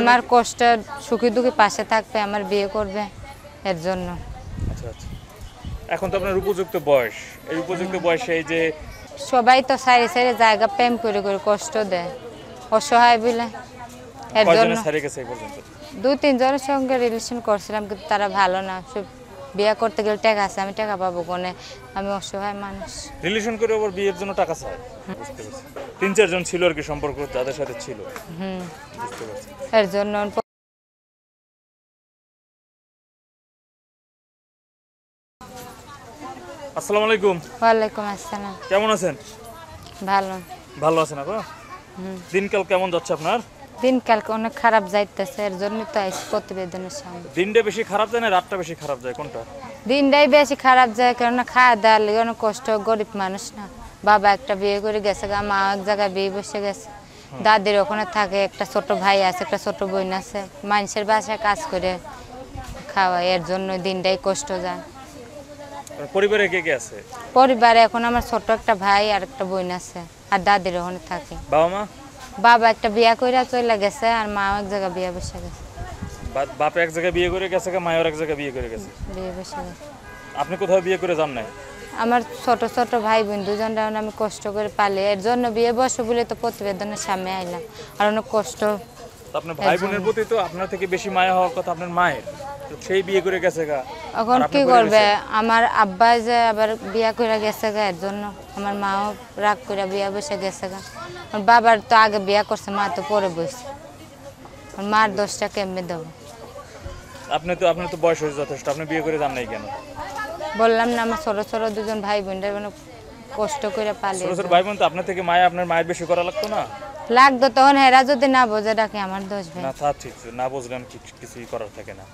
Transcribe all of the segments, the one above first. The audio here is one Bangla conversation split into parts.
আমার কষ্ট সুখী দুঃখী পাশে থাকবে আমার বিয়ে করবে এর জন্য আচ্ছা, আচ্ছা। এখন তো আপনার উপযুক্ত বয়স এই উপযুক্ত বয়সে যে সবাই তো সারি সারি জায়গা প্রেম করে করে কষ্ট দেয় অসহায় বলে এর জন্য দুই তিনজনের সঙ্গে রিলেশন করছিলাম কিন্তু তারা ভালো না সব বিয়ে করতে গেলে টাকা আছে আমি টাকা পাবো কোনে আমি অসহায় মানুষ রিলেশন করে ওর বিয়ের জন্য টাকা চাই তিন চারজন ছিল আর কি সম্পর্ক তাদের সাথে ছিল আসসালামু আলাইকুম ওয়ালাইকুম আসসালাম কেমন আছেন ভালো ভালো আছেন আপা দিনকাল কেমন যাচ্ছে আপনার দিনকাল অনেক খারাপ যাইতেছে এর জন্য তো আইস প্রতিবেদনের সামনে দিনটা বেশি খারাপ যায় না রাতটা বেশি খারাপ যায় কোনটা দিনটাই বেশি খারাপ যায় কারণ খাওয়া দাওয়ার অনেক কষ্ট গরিব মানুষ না বাবা একটা বিয়ে করে গেছে গা মা এক জায়গায় বিয়ে বসে গেছে দাদির ওখানে থাকে একটা ছোট ভাই আছে একটা ছোট বোন আছে মানুষের বাসায় কাজ করে খাওয়া এর জন্য দিনটাই কষ্ট যায় পরিবারে কে কে আছে পরিবারে এখন আমার ছোট একটা ভাই আর একটা বোন আছে আর দাদির ওখানে থাকে বাবা মা বাবা একটা বিয়ে করে চলে গেছে আর মা এক জায়গায় বিয়ে বসে গেছে বাপ এক জায়গায় বিয়ে করে গেছে মায়ের এক জায়গায় বিয়ে করে গেছে বিয়ে বসে গেছে আপনি কোথাও বিয়ে করে যান নাই আমার ছোট ছোট ভাই বোন দুজনরা মানে আমি কষ্ট করে পালে এর জন্য বিয়ে বসে বলে তো প্রতিবেদনের সামনে আইলাম আর অনেক কষ্ট আপনার ভাই বোনের প্রতি তো আপনার থেকে বেশি মায়া হওয়ার কথা আপনার মায়ের সেই বিয়ে করে গেছে গা এখন কি করবে আমার আব্বা যে আবার বিয়া করে গেছে গা এর জন্য আমার মাও রাগ করে বিয়ে বসে গেছে গা আমার বাবার তো আগে বিয়ে করছে মা তো পরে বসে মার দশটা কেমনে দেবো আপনি তো আপনার তো বয়স হয়েছে যথেষ্ট আপনি বিয়ে করে যান নাই কেন বললাম না আমার ছোট ছোট দুজন ভাই বোনরা মানে কষ্ট করে পালে ছোট ছোট ভাই বোন তো আপনার থেকে মায়া আপনার মায়ের বেশি করা লাগতো না লাগতো তখন হেরা যদি না বোঝে ডাকে আমার দোষ ভাই না তা ঠিক না বুঝলাম কিছুই করার থাকে না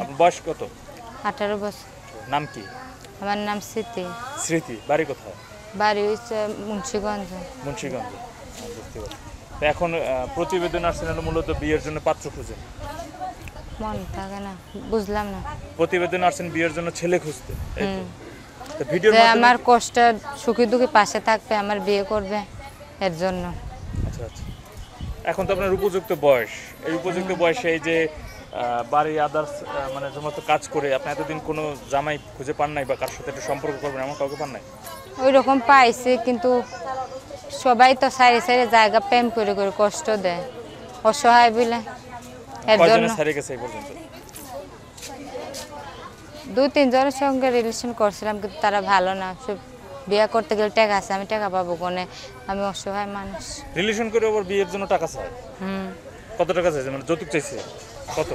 আপনার বয়স কত আঠারো বছর নাম কি আমার নাম স্মৃতি স্মৃতি বাড়ি কোথায় বাড়ি হচ্ছে মুন্সিগঞ্জ মুন্সিগঞ্জ এখন প্রতিবেদন আসছেন মূলত বিয়ের জন্য পাত্র খুঁজে মন থাকে না বুঝলাম না প্রতিবেদন আসছেন বিয়ের জন্য ছেলে খুঁজতে ভিডিও আমার কষ্ট সুখী দুঃখী পাশে থাকবে আমার বিয়ে করবে এর জন্য আচ্ছা আচ্ছা এখন তো আপনার উপযুক্ত বয়স এই উপযুক্ত বয়সে এই যে বাড়ি আদার্স মানে সমস্ত কাজ করে আপনি এতদিন কোনো জামাই খুঁজে পান নাই বা কার সাথে একটু সম্পর্ক করবেন এমন কাউকে পান নাই ওই রকম পাইছে কিন্তু সবাই তো সাইডে সাইডে জায়গা প্রেম করে করে কষ্ট দেয় অসহায় বলে এর তিন দু তিনজনের সঙ্গে রিলেশন করছিলাম কিন্তু তারা ভালো না বিয়ে করতে গেলে টাকা আছে আমি টাকা পাবো কোনে আমি অসহায় মানুষ রিলেশন করে আবার বিয়ের জন্য টাকা চাই হুম কত টাকা চাইছে মানে যৌতুক চাইছে কত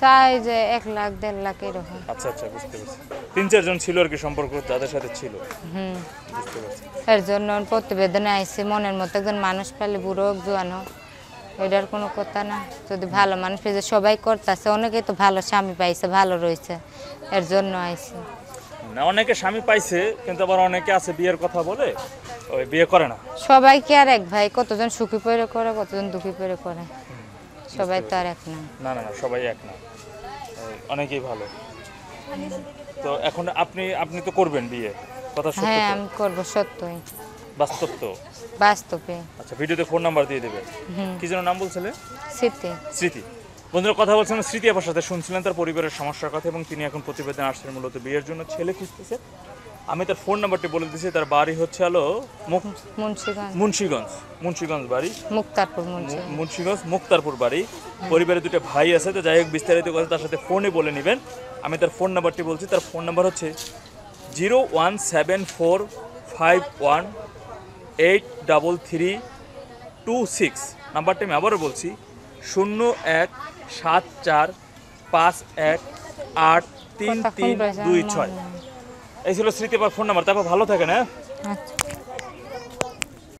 চাই যে এক লাখ দেড় লাখ এরকম আচ্ছা আচ্ছা বুঝতে পারছি তিন চারজন ছিল আর কি সম্পর্ক তাদের সাথে ছিল হুম এর জন্য প্রতিবেদনে আইছে মনের মতো একজন মানুষ পেলে বুড়ো হোক জোয়ান ওইটার কোনো কথা না যদি ভালো মানুষ পেয়েছে সবাই করতেছে অনেকে তো ভালো স্বামী পাইছে ভালো রয়েছে এর জন্য আইছে না অনেকে স্বামী পাইছে কিন্তু আবার অনেকে আছে বিয়ের কথা বলে ওই বিয়ে করে না সবাই কি আর এক ভাই কতজন সুখী পরে করে কতজন দুঃখী পরে করে সবাই তো আর এক না না না না সবাই এক না অনেকেই ভালো তো এখন আপনি আপনি তো করবেন বিয়ে কথা হ্যাঁ আমি করবো সত্যই বাস্তব তো বাস্তবে আচ্ছা ভিডিওতে ফোন নাম্বার দিয়ে দেবে কি যেন নাম বলছিলে স্মৃতি স্মৃতি বন্ধুরা কথা বলছিলেন স্মৃতি আপার সাথে শুনছিলেন তার পরিবারের সমস্যার কথা এবং তিনি এখন প্রতিবেদন আসছেন মূলত বিয়ের জন্য ছেলে খুঁজতেছে আমি তার ফোন নাম্বারটি বলে দিচ্ছি তার বাড়ি হচ্ছে হলো মুন্সিগঞ্জ মুন্সিগঞ্জ বাড়ি মুক্তারপুর মুন্সিগঞ্জ মুক্তারপুর বাড়ি পরিবারের দুটো ভাই আছে তো যাই হোক বিস্তারিত কথা তার সাথে ফোনে বলে নেবেন আমি তার ফোন নাম্বারটি বলছি তার ফোন নাম্বার হচ্ছে zero one seven four five one eight double three two six নাম্বারটা আমি আবারও বলছি শূন্য এক সাত চার পাঁচ এক আট তিন তিন দুই ছয় এই ছিল স্মৃতি ফোন নাম্বার তারপর ভালো থাকে না হ্যাঁ? আচ্ছা।